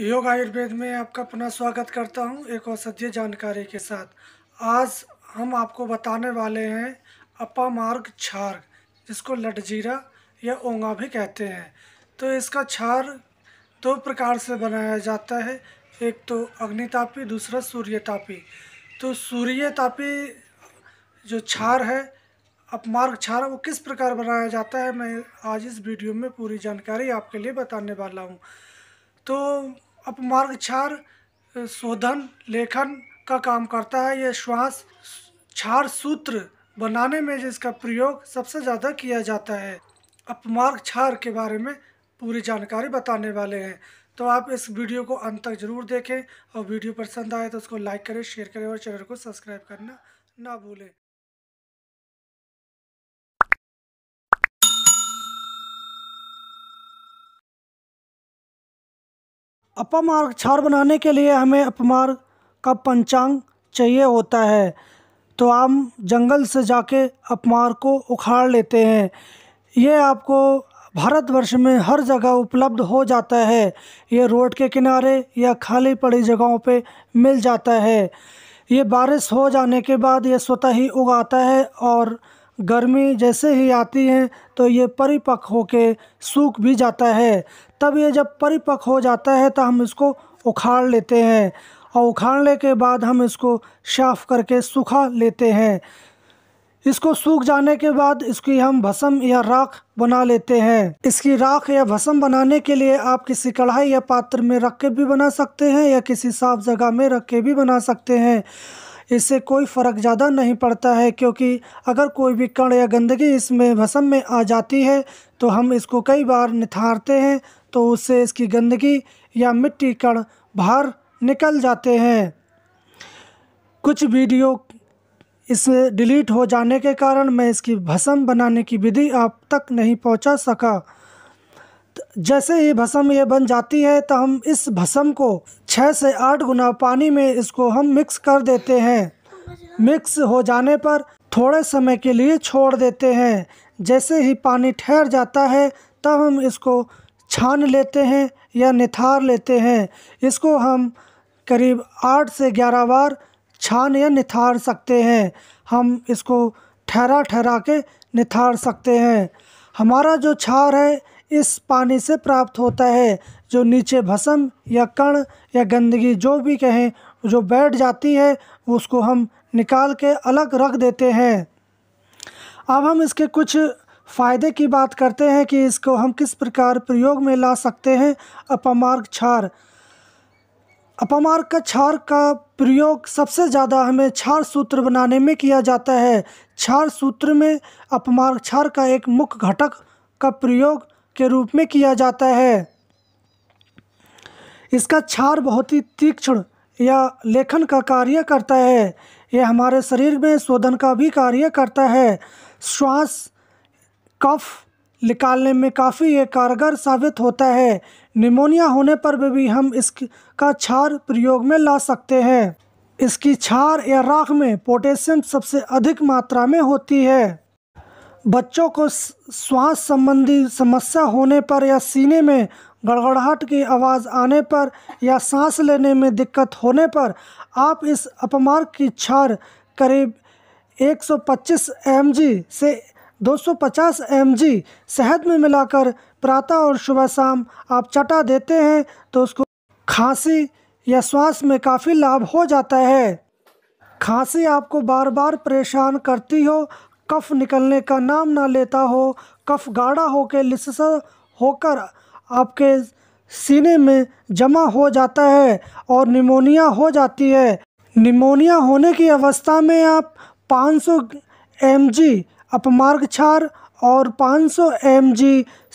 योग आयुर्वेद में आपका पुनः स्वागत करता हूं एक औषधीय जानकारी के साथ आज हम आपको बताने वाले हैं अपामार्ग क्षार जिसको लटजीरा या ओंगा भी कहते हैं तो इसका क्षार दो प्रकार से बनाया जाता है एक तो अग्नितापी दूसरा सूर्यतापी तो सूर्यतापी जो क्षार है अपमार्ग क्षार वो किस प्रकार बनाया जाता है मैं आज इस वीडियो में पूरी जानकारी आपके लिए बताने वाला हूँ तो अपमार्ग क्षार शोधन लेखन का काम करता है ये श्वास क्षार सूत्र बनाने में जिसका प्रयोग सबसे ज़्यादा किया जाता है अपमार्ग क्षार के बारे में पूरी जानकारी बताने वाले हैं तो आप इस वीडियो को अंत तक जरूर देखें और वीडियो पसंद आए तो उसको लाइक करें शेयर करें और चैनल को सब्सक्राइब करना ना भूलें अपमार्ग क्षार बनाने के लिए हमें अपमार्ग का पंचांग चाहिए होता है तो हम जंगल से जाके अपमार्ग को उखाड़ लेते हैं ये आपको भारतवर्ष में हर जगह उपलब्ध हो जाता है ये रोड के किनारे या खाली पड़ी जगहों पे मिल जाता है ये बारिश हो जाने के बाद यह स्वतः ही उगाता है और गर्मी जैसे ही आती है तो ये परिपक्व होके सूख भी जाता है तब ये जब परिपक्व हो जाता है तो हम इसको उखाड़ लेते हैं और उखाड़ने के बाद हम इसको साफ़ करके सूखा लेते हैं इसको सूख जाने के बाद इसकी हम भसम या राख बना लेते हैं इसकी राख या भसम बनाने के लिए आप किसी कढ़ाई या पात्र में रख के भी बना सकते हैं या किसी साफ जगह में रख के भी बना सकते हैं इससे कोई फ़र्क ज़्यादा नहीं पड़ता है क्योंकि अगर कोई भी कण या गंदगी इसमें भसम में आ जाती है तो हम इसको कई बार निथारते हैं तो उससे इसकी गंदगी या मिट्टी कण बाहर निकल जाते हैं कुछ वीडियो इस डिलीट हो जाने के कारण मैं इसकी भसम बनाने की विधि आप तक नहीं पहुंचा सका जैसे ही भस्म ये बन जाती है तो हम इस भस्म को छः से आठ गुना पानी में इसको हम मिक्स कर देते हैं मिक्स हो जाने पर थोड़े समय के लिए छोड़ देते हैं जैसे ही पानी ठहर जाता है तब हम इसको छान लेते हैं या निथार लेते हैं इसको हम करीब आठ से ग्यारह बार छान या निथार सकते हैं हम इसको ठहरा ठहरा के निथार सकते हैं हमारा जो छार है इस पानी से प्राप्त होता है जो नीचे भसम या कण या गंदगी जो भी कहें जो बैठ जाती है उसको हम निकाल के अलग रख देते हैं अब हम इसके कुछ फ़ायदे की बात करते हैं कि इसको हम किस प्रकार प्रयोग में ला सकते हैं अपमार्ग क्षार अपमार्ग का क्षार का प्रयोग सबसे ज़्यादा हमें क्षार सूत्र बनाने में किया जाता है क्षार सूत्र में अपमार्ग क्षार का एक मुख्य घटक का प्रयोग के रूप में किया जाता है इसका क्षार बहुत ही तीक्ष्ण या लेखन का कार्य करता है यह हमारे शरीर में शोधन का भी कार्य करता है श्वास कफ निकालने में काफ़ी ये कारगर साबित होता है निमोनिया होने पर भी हम इसका क्षार प्रयोग में ला सकते हैं इसकी क्षार या राख में पोटेशियम सबसे अधिक मात्रा में होती है बच्चों को श्वास संबंधी समस्या होने पर या सीने में गड़गड़ाहट की आवाज़ आने पर या सांस लेने में दिक्कत होने पर आप इस अपमार्ग की छार करीब 125 सौ से 250 mg शहद में मिलाकर प्रातः और सुबह शाम आप चटा देते हैं तो उसको खांसी या श्वास में काफ़ी लाभ हो जाता है खांसी आपको बार बार परेशान करती हो कफ निकलने का नाम ना लेता हो कफ गाढ़ा होकर लिससा होकर आपके सीने में जमा हो जाता है और निमोनिया हो जाती है निमोनिया होने की अवस्था में आप 500 सौ एम जी अपमार्ग छार और 500 सौ एम जी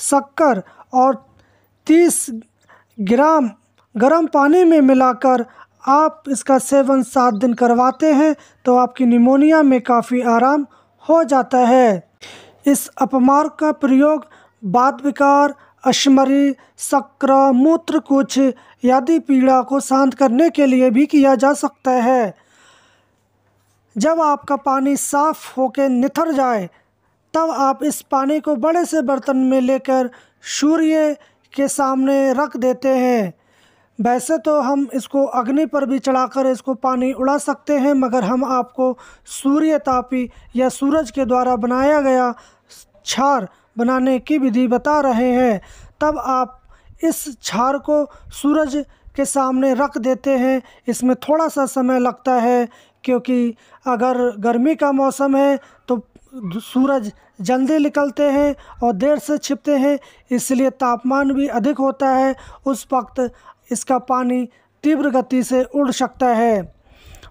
शक्कर और 30 ग्राम गर्म पानी में मिलाकर आप इसका सेवन सात दिन करवाते हैं तो आपकी निमोनिया में काफ़ी आराम हो जाता है इस अपमार्ग का प्रयोग बाद विकार अश्मरी शक्र मूत्र कुछ आदि पीड़ा को शांत करने के लिए भी किया जा सकता है जब आपका पानी साफ होकर निथर जाए तब आप इस पानी को बड़े से बर्तन में लेकर सूर्य के सामने रख देते हैं वैसे तो हम इसको अग्नि पर भी चढ़ाकर इसको पानी उड़ा सकते हैं मगर हम आपको सूर्य तापी या सूरज के द्वारा बनाया गया छार बनाने की विधि बता रहे हैं तब आप इस छार को सूरज के सामने रख देते हैं इसमें थोड़ा सा समय लगता है क्योंकि अगर गर्मी का मौसम है तो सूरज जल्दी निकलते हैं और देर से छिपते हैं इसलिए तापमान भी अधिक होता है उस वक्त इसका पानी तीव्र गति से उड़ सकता है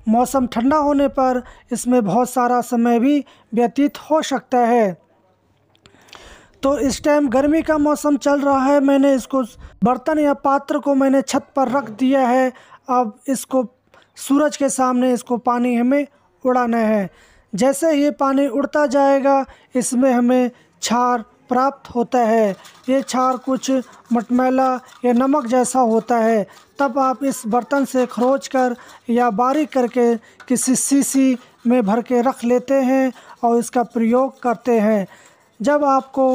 मौसम ठंडा होने पर इसमें बहुत सारा समय भी व्यतीत हो सकता है तो इस टाइम गर्मी का मौसम चल रहा है मैंने इसको बर्तन या पात्र को मैंने छत पर रख दिया है अब इसको सूरज के सामने इसको पानी हमें उड़ाना है जैसे ये पानी उड़ता जाएगा इसमें हमें छार प्राप्त होता है ये छार कुछ मटमैला या नमक जैसा होता है तब आप इस बर्तन से खरोच कर या बारीक करके किसी सीसी में भर के रख लेते हैं और इसका प्रयोग करते हैं जब आपको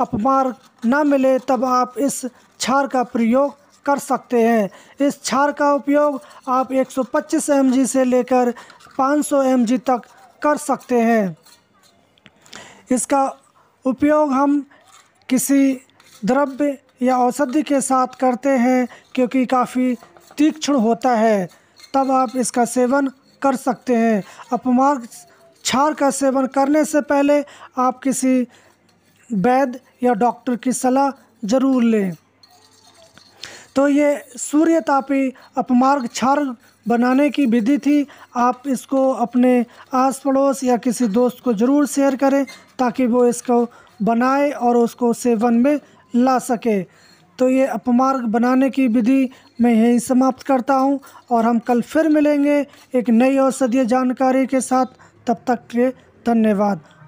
अपमार ना मिले तब आप इस छार का प्रयोग कर सकते हैं इस छार का उपयोग आप 125 सौ से लेकर 500 सौ तक कर सकते हैं इसका उपयोग हम किसी द्रव्य या औषधि के साथ करते हैं क्योंकि काफ़ी तीक्ष्ण होता है तब आप इसका सेवन कर सकते हैं अपमार्ग क्षार का सेवन करने से पहले आप किसी वैद्य या डॉक्टर की सलाह ज़रूर लें तो ये सूर्य तापी अपमार्ग क्षार बनाने की विधि थी आप इसको अपने आस पड़ोस या किसी दोस्त को ज़रूर शेयर करें ताकि वो इसको बनाए और उसको सेवन में ला सके तो ये अपमार्ग बनाने की विधि मैं यहीं समाप्त करता हूँ और हम कल फिर मिलेंगे एक नई औषधीय जानकारी के साथ तब तक के धन्यवाद